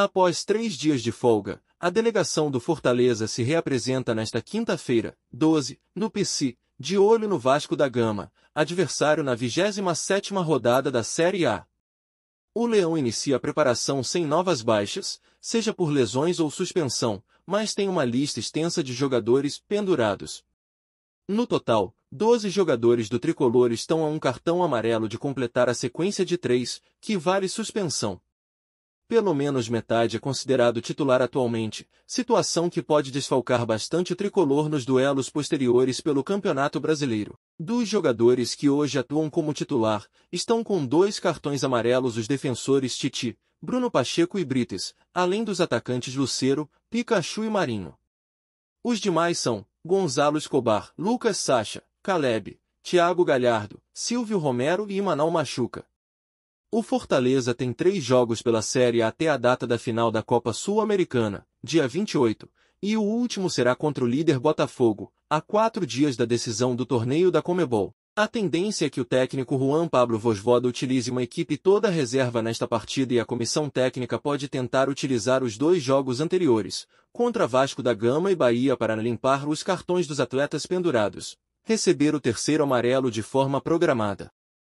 Após três dias de folga, a delegação do Fortaleza se reapresenta nesta quinta-feira, 12, no PC, de olho no Vasco da Gama, adversário na 27ª rodada da Série A. O Leão inicia a preparação sem novas baixas, seja por lesões ou suspensão, mas tem uma lista extensa de jogadores pendurados. No total, 12 jogadores do tricolor estão a um cartão amarelo de completar a sequência de três, que vale suspensão pelo menos metade é considerado titular atualmente, situação que pode desfalcar bastante o tricolor nos duelos posteriores pelo Campeonato Brasileiro. Dos jogadores que hoje atuam como titular, estão com dois cartões amarelos os defensores Titi, Bruno Pacheco e Brites, além dos atacantes Lucero, Pikachu e Marinho. Os demais são Gonzalo Escobar, Lucas Sacha, Caleb, Thiago Galhardo, Silvio Romero e Imanal Machuca. O Fortaleza tem três jogos pela Série até a data da final da Copa Sul-Americana, dia 28, e o último será contra o líder Botafogo, a quatro dias da decisão do torneio da Comebol. A tendência é que o técnico Juan Pablo Vosvoda utilize uma equipe toda reserva nesta partida e a comissão técnica pode tentar utilizar os dois jogos anteriores, contra Vasco da Gama e Bahia para limpar os cartões dos atletas pendurados, receber o terceiro amarelo de forma programada